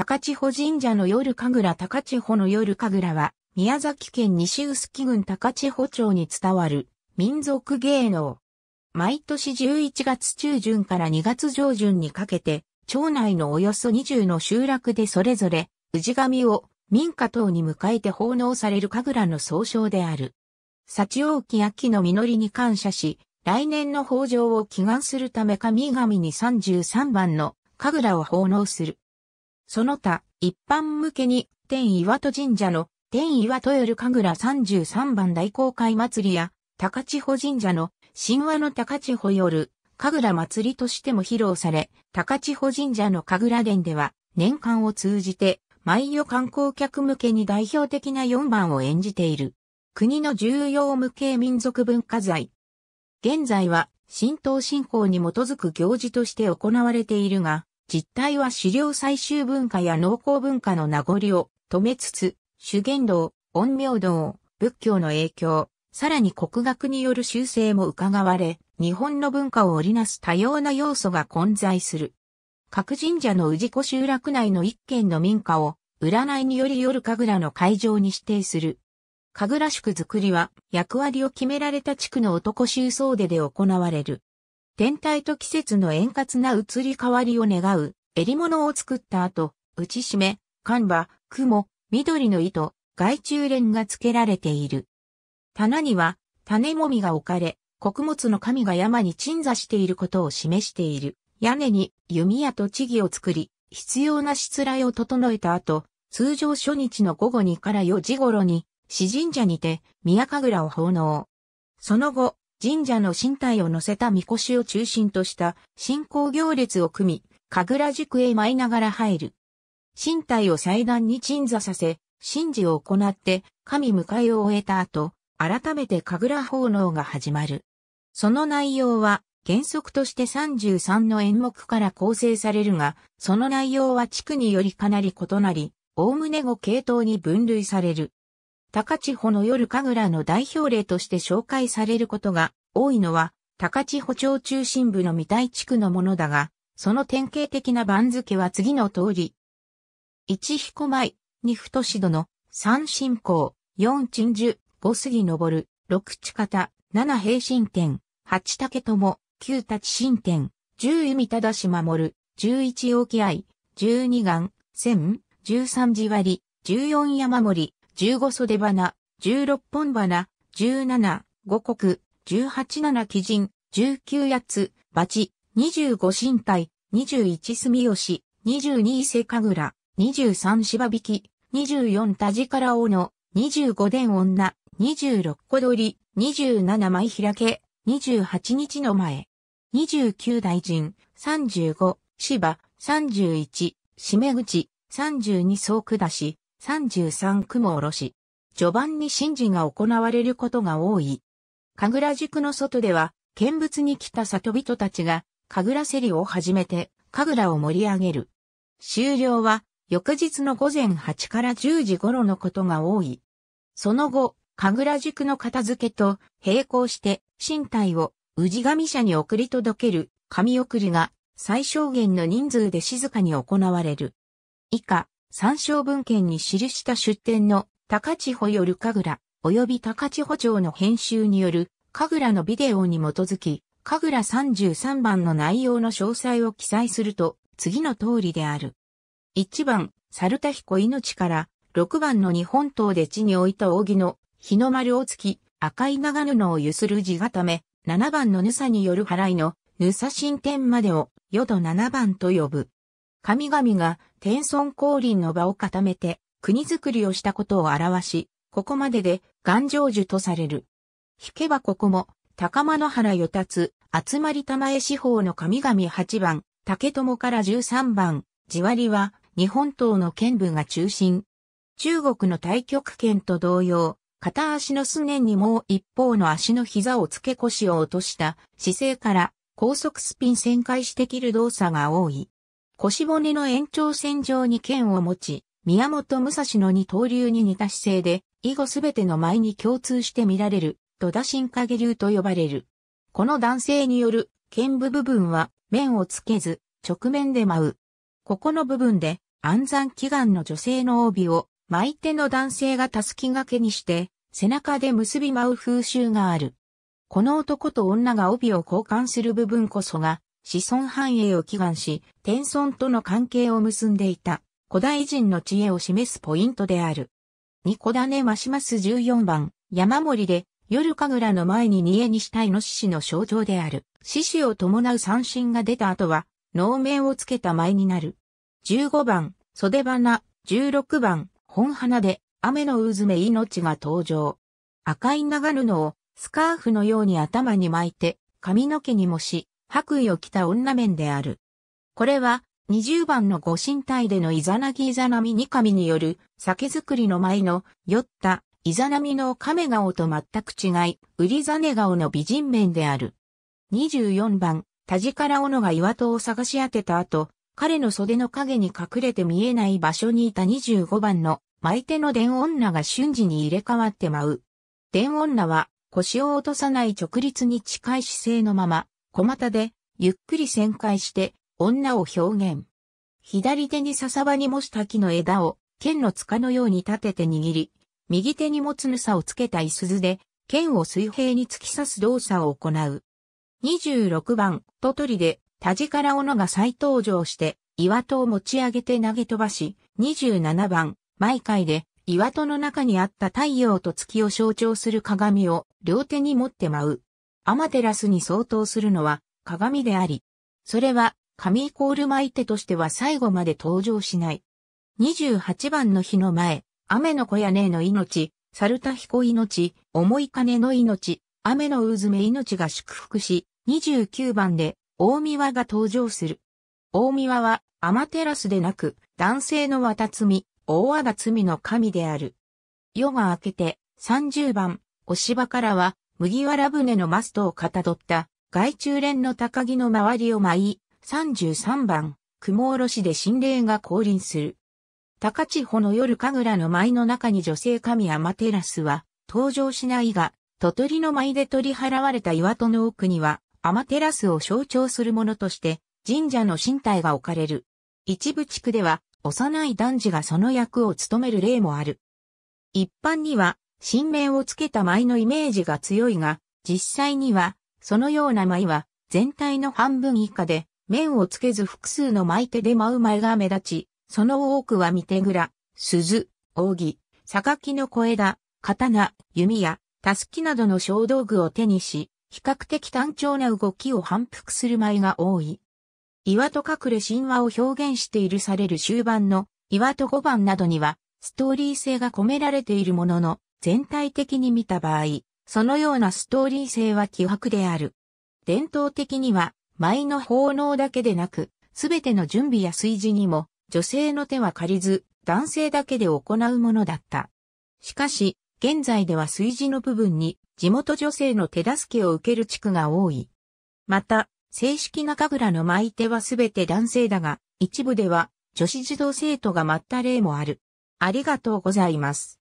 高千穂神社の夜神楽高千穂の夜神楽は、宮崎県西臼杵郡高千穂町に伝わる民族芸能。毎年11月中旬から2月上旬にかけて、町内のおよそ20の集落でそれぞれ、氏神を民家等に迎えて奉納される神楽の総称である。幸大き秋の実りに感謝し、来年の豊穣を祈願するため神々に33番の神楽を奉納する。その他、一般向けに、天岩戸神社の、天岩戸よる神楽33番大公開祭りや、高千穂神社の、神話の高千穂よる、神楽祭りとしても披露され、高千穂神社の神楽殿では、年間を通じて、毎夜観光客向けに代表的な4番を演じている。国の重要無形民族文化財。現在は、神道信仰に基づく行事として行われているが、実態は狩猟採集文化や農耕文化の名残を止めつつ、修験道、陰陽道、仏教の影響、さらに国学による修正も伺われ、日本の文化を織りなす多様な要素が混在する。各神社の氏子集落内の一軒の民家を、占いにより夜神楽の会場に指定する。神楽宿作りは役割を決められた地区の男衆総出で行われる。天体と季節の円滑な移り変わりを願う、襟物を作った後、打ち締め、間馬、雲、緑の糸、外中連が付けられている。棚には、種もみが置かれ、穀物の神が山に鎮座していることを示している。屋根に弓矢と地儀を作り、必要なしつらを整えた後、通常初日の午後2から4時頃に、死神社にて、宮神楽を奉納。その後、神社の身体を乗せた神輿を中心とした信仰行列を組み、神楽塾へ舞いながら入る。身体を祭壇に鎮座させ、神事を行って神迎えを終えた後、改めて神楽奉納が始まる。その内容は原則として33の演目から構成されるが、その内容は地区によりかなり異なり、おおむね5系統に分類される。高千穂の夜神楽の代表例として紹介されることが多いのは、高千穂町中心部の三体地区のものだが、その典型的な番付は次の通り。一彦舞、二太志殿、三信仰、四鎮守、五杉登、六地方、七平神天、八竹友、九立神天、十弓忠守、十一沖合、十二眼、千、十三地割十四山森、15袖花、16本花、17、五国、18七鬼人、19八つ、バチ、25身体、21住吉、22伊勢神楽、23芝引き、24田地力大野、25伝女、26小鳥、27舞開け、28日の前。29大臣、35、芝、31、締め口、32総下し、33三雲おろし、序盤に神事が行われることが多い。神楽塾の外では、見物に来た里人たちが、神楽競りを始めて、神楽を盛り上げる。終了は、翌日の午前8から10時頃のことが多い。その後、神楽塾の片付けと並行して、身体を氏神社に送り届ける神送りが最小限の人数で静かに行われる。以下、参照文献に記した出典の高千穂よる神楽、及び高千穂町の編集による神楽のビデオに基づき、神楽33番の内容の詳細を記載すると、次の通りである。1番、猿田彦命から、6番の日本刀で地に置いた扇の、日の丸をつき、赤い長布をゆする字固め、7番のぬさによる払いの、ぬさ新天までを、よど7番と呼ぶ。神々が天孫降臨の場を固めて、国づくりをしたことを表し、ここまでで頑丈樹とされる。引けばここも、高間原与達、集まり玉江四方の神々8番、竹友から13番、地割りは、日本島の剣部が中心。中国の対極拳と同様、片足のすねにもう一方の足の膝をつけ腰を落とした姿勢から高速スピン旋回して切る動作が多い。腰骨の延長線上に剣を持ち、宮本武蔵の二刀流に似た姿勢で、以後すべての舞に共通して見られる、戸田新影流と呼ばれる。この男性による剣部部分は面をつけず、直面で舞う。ここの部分で、安山祈願の女性の帯を、舞手の男性がたすきがけにして、背中で結び舞う風習がある。この男と女が帯を交換する部分こそが、子孫繁栄を祈願し、天孫との関係を結んでいた古代人の知恵を示すポイントである。ニコダネマシマス14番、山森で、夜神楽の前に煮えにしたイノシシの象徴である。獅子を伴う三神が出た後は、能面をつけた舞になる。15番、袖花、16番、本花で、雨の渦め命が登場。赤い長布を、スカーフのように頭に巻いて、髪の毛にもし、白衣を着た女面である。これは、20番のご神体でのイザナギイザナミニ神による酒造りの舞の酔ったイザナミの亀顔と全く違い、ウリザネ顔の美人面である。24番、田地から斧が岩戸を探し当てた後、彼の袖の影に隠れて見えない場所にいた25番の舞手の伝女が瞬時に入れ替わって舞う。伝女は腰を落とさない直立に近い姿勢のまま、小股で、ゆっくり旋回して、女を表現。左手に笹場に模した木の枝を、剣の塚のように立てて握り、右手に持つぬさをつけたい鈴で、剣を水平に突き刺す動作を行う。26番、と取りで、田地から斧が再登場して、岩戸を持ち上げて投げ飛ばし、27番、毎回で、岩戸の中にあった太陽と月を象徴する鏡を両手に持って舞う。アマテラスに相当するのは鏡であり、それは神イコール巻いてとしては最後まで登場しない。28番の日の前、雨の小屋根の命、猿田彦命、重い金の命、雨の渦め命が祝福し、29番で大宮が登場する。大宮はアマテラスでなく、男性の綿罪、大和田罪の神である。夜が明けて、30番、お芝からは、麦わら船のマストをかたどった外中連の高木の周りを舞い、33番、雲下ろしで神霊が降臨する。高千穂の夜神楽の舞の中に女性神アマテラスは登場しないが、鳥取の舞で取り払われた岩戸の奥には、アマテラスを象徴するものとして、神社の身体が置かれる。一部地区では、幼い男児がその役を務める例もある。一般には、新面をつけた舞のイメージが強いが、実際には、そのような舞は、全体の半分以下で、面をつけず複数の舞手で舞う舞が目立ち、その多くは見てぐら、鈴、扇、榊の小枝、刀、弓や、たすきなどの小道具を手にし、比較的単調な動きを反復する舞が多い。岩戸隠れ神話を表現しているされる終盤の岩戸五番などには、ストーリー性が込められているものの、全体的に見た場合、そのようなストーリー性は希薄である。伝統的には、舞の奉納だけでなく、すべての準備や炊事にも、女性の手は借りず、男性だけで行うものだった。しかし、現在では炊事の部分に、地元女性の手助けを受ける地区が多い。また、正式な神楽の舞手はすべて男性だが、一部では、女子児童生徒が舞った例もある。ありがとうございます。